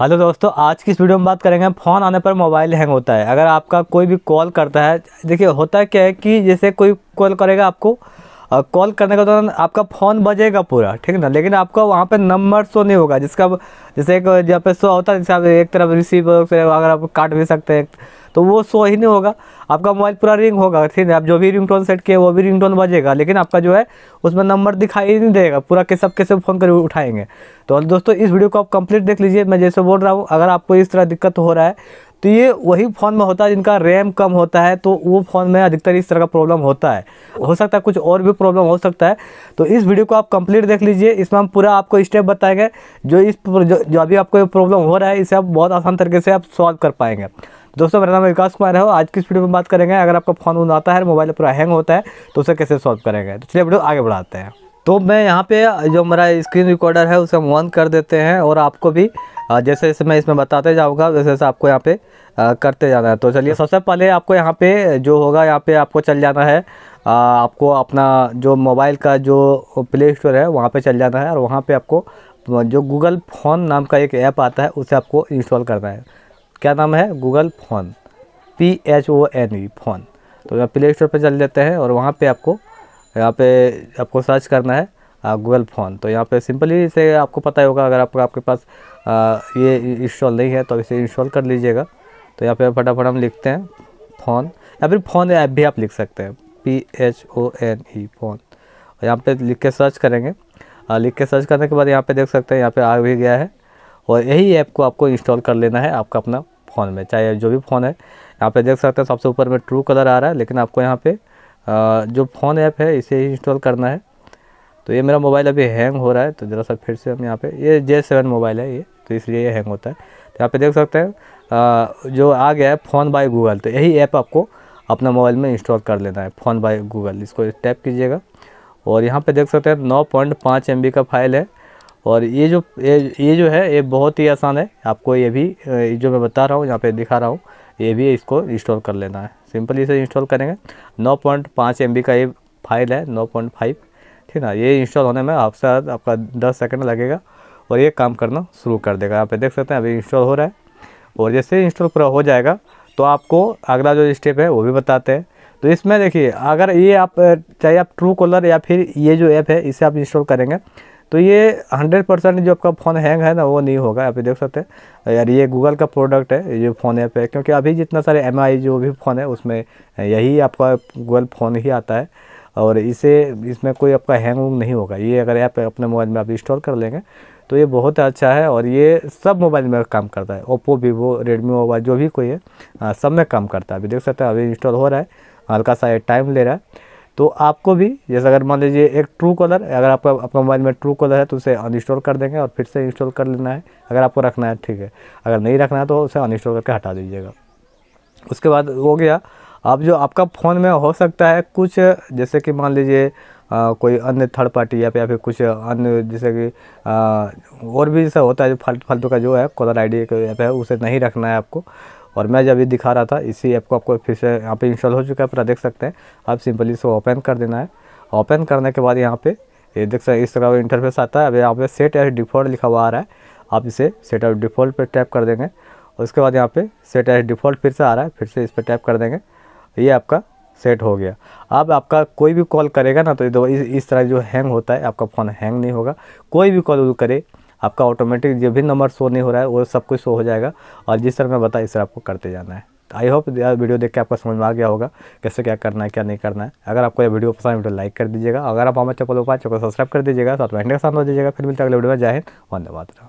hello दोस्तों आज की इस वीडियो में बात करेंगे फ़ोन आने पर मोबाइल हैंग होता है अगर आपका कोई भी कॉल करता है देखिए होता क्या है कि जैसे कोई कॉल करेगा आपको कॉल करने के दौरान आपका फ़ोन बजेगा पूरा ठीक है ना लेकिन आपका वहाँ पे नंबर शो नहीं होगा जिसका जैसे एक जहाँ पे शो होता है जैसे आप एक तरफ रिसीव अगर आप काट भी सकते हैं तो वो शो ही नहीं होगा आपका मोबाइल पूरा रिंग होगा ठीक है आप जो भी रिंग टोन सेट किए वो भी रिंग टोन बजेगा लेकिन आपका जो है उसमें नंबर दिखाई नहीं देगा पूरा के सब के सब फ़ोन कर उठाएंगे तो दोस्तों इस वीडियो को आप कंप्लीट देख लीजिए मैं जैसे बोल रहा हूँ अगर आपको इस तरह दिक्कत हो रहा है तो ये वही फ़ोन में होता है जिनका रैम कम होता है तो वो फ़ोन में अधिकतर इस तरह का प्रॉब्लम होता है हो सकता है कुछ और भी प्रॉब्लम हो सकता है तो इस वीडियो को आप कंप्लीट देख लीजिए इसमें हम पूरा आपको स्टेप बताएंगे जो इस जो, जो अभी आपको प्रॉब्लम हो रहा है इसे आप बहुत आसान तरीके से आप सॉल्व कर पाएंगे दोस्तों मेरा नाम विकास कुमार है आज की इस वीडियो में बात करेंगे अगर आपका फ़ोन उन आता है मोबाइल पूरा हैंग होता है तो उसे कैसे सॉल्व करेंगे तो चलिए वीडियो आगे बढ़ाते हैं तो मैं यहाँ पे जो मेरा स्क्रीन रिकॉर्डर है उसे हम ऑन कर देते हैं और आपको भी जैसे जैसे मैं इसमें बताते जाऊँगा वैसे जैसे आपको यहाँ पे करते जाना है तो चलिए सबसे पहले आपको यहाँ पे जो होगा यहाँ पे आपको चल जाना है आपको अपना जो मोबाइल का जो प्ले स्टोर है वहाँ पे चल जाना है और वहाँ पे आपको जो गूगल फोन नाम का एक ऐप आता है उसे आपको इंस्टॉल करना है क्या नाम है Google phone P H O N E phone तो आप प्ले स्टोर पर चल जाते हैं और वहाँ पे आपको यहाँ पे आपको सर्च करना है गूगल फ़ोन तो यहाँ पे सिंपली से आपको पता ही होगा अगर आपको आपके पास आ, ये इंस्टॉल नहीं है तो इसे इंस्टॉल कर लीजिएगा तो यहाँ पे फटाफट हम लिखते हैं फ़ोन या फिर फ़ोन ऐप भी आप लिख सकते हैं P H O N E phone यहाँ पे लिख के सर्च करेंगे लिख के सर्च करने के बाद यहाँ पे देख सकते हैं यहाँ पे आ भी गया है और यही ऐप को आपको इंस्टॉल कर लेना है आपका अपना फ़ोन में चाहे जो भी फ़ोन है यहाँ पे देख सकते हैं सबसे ऊपर में ट्रू कलर आ रहा है लेकिन आपको यहाँ पे जो फ़ोन ऐप है इसे ही इंस्टॉल करना है तो ये मेरा मोबाइल अभी हैंग हो रहा है तो ज़रा सा फिर से हम यहाँ पे ये जे सेवन मोबाइल है ये तो इसलिए ये हैंग होता है तो यहाँ पे देख सकते हैं जो आ गया है फ़ोन बाय गूगल तो यही ऐप आपको अपना मोबाइल में इंस्टॉल कर लेना है फ़ोन बाय गूगल इसको टैप कीजिएगा और यहाँ पे देख सकते हैं नौ पॉइंट पाँच एम का फाइल है और ये जो ये ये जो है ये बहुत ही आसान है आपको ये भी जो मैं बता रहा हूँ यहाँ पे दिखा रहा हूँ ये भी इसको इंस्टॉल कर लेना है सिंपली इसे इंस्टॉल करेंगे 9.5 पॉइंट का ये फाइल है 9.5 ठीक ना ये इंस्टॉल होने में आपसे आपका 10 सेकंड लगेगा और ये काम करना शुरू कर देगा यहाँ पे देख सकते हैं अभी इंस्टॉल हो रहा है और जैसे इंस्टॉल पूरा हो जाएगा तो आपको अगला जो स्टेप है वो भी बताते हैं तो इसमें देखिए अगर ये आप चाहे आप ट्रू कॉलर या फिर ये जो ऐप है इसे आप इंस्टॉल करेंगे तो ये 100 परसेंट जो आपका फ़ोन हैंग है ना वो नहीं होगा आप देख सकते हैं यार ये गूगल का प्रोडक्ट है ये फ़ोन ऐप है क्योंकि अभी जितना सारे एम जो भी फ़ोन है उसमें यही आपका गूगल फ़ोन ही आता है और इसे इसमें कोई आपका हैंग वंग नहीं होगा ये अगर ऐप अपने मोबाइल में आप इंस्टॉल कर लेंगे तो ये बहुत अच्छा है और ये सब मोबाइल में काम करता है ओप्पो वीवो रेडमी मोबाइल जो भी कोई है आ, हाँ, सब में काम करता है अभी देख सकते हैं अभी इंस्टॉल हो रहा है हल्का सा टाइम ले रहा है तो आपको भी जैसे अगर मान लीजिए एक ट्रू कलर अगर आपका आपका मोबाइल में ट्रू कलर है तो उसे अनइंस्टॉल कर देंगे और फिर से इंस्टॉल कर लेना है अगर आपको रखना है ठीक है अगर नहीं रखना है तो उसे अनइंस्टॉल करके हटा दीजिएगा उसके बाद हो गया अब जो आपका फ़ोन में हो सकता है कुछ जैसे कि मान लीजिए कोई अन्य थर्ड पार्टी या फिर कुछ अन्य जैसे कि आ, और भी जैसा होता है जो फालतू फालतू का जो है कॉलर आई डी ऐप है उसे नहीं रखना है आपको और मैं जब ये दिखा रहा था इसी ऐप को आपको फिर से यहाँ पे इंस्टॉल हो चुका है पूरा देख सकते हैं आप सिंपली इसको ओपन कर देना है ओपन करने के बाद यहाँ पे ये देख सकते इस तरह का इंटरफेस आता है अब यहाँ पे सेट एज डिफ़ॉल्ट लिखा हुआ आ रहा है आप इसे सेट एज डिफ़ॉल्ट पर टैप कर देंगे उसके बाद यहाँ पे सेट एज डिफ़ॉल्ट फिर से आ रहा है फिर से इस पर टैप कर देंगे ये आपका सेट हो गया अब आपका कोई भी कॉल करेगा ना तो इस तरह जो हैंग होता है आपका फ़ोन हैंग नहीं होगा कोई भी कॉल करे आपका ऑटोमेटिक जो भी नंबर शो नहीं हो रहा है वो सब कुछ शो हो जाएगा और जिस तरह मैं बताया इस तरह आपको करते जाना है आई होप यार वीडियो देख के आपको समझ में आ गया होगा कैसे क्या करना है क्या नहीं करना है अगर आपको यह वीडियो पसंद है तो लाइक कर दीजिएगा अगर आप हमारे चैनल तो को पाँच को सब्सक्राइब कर दीजिएगा साथ में घंटे का साथ हो दीजिएगा फिर मिलते अगले वीडियो में जय हिंद धन्यवाद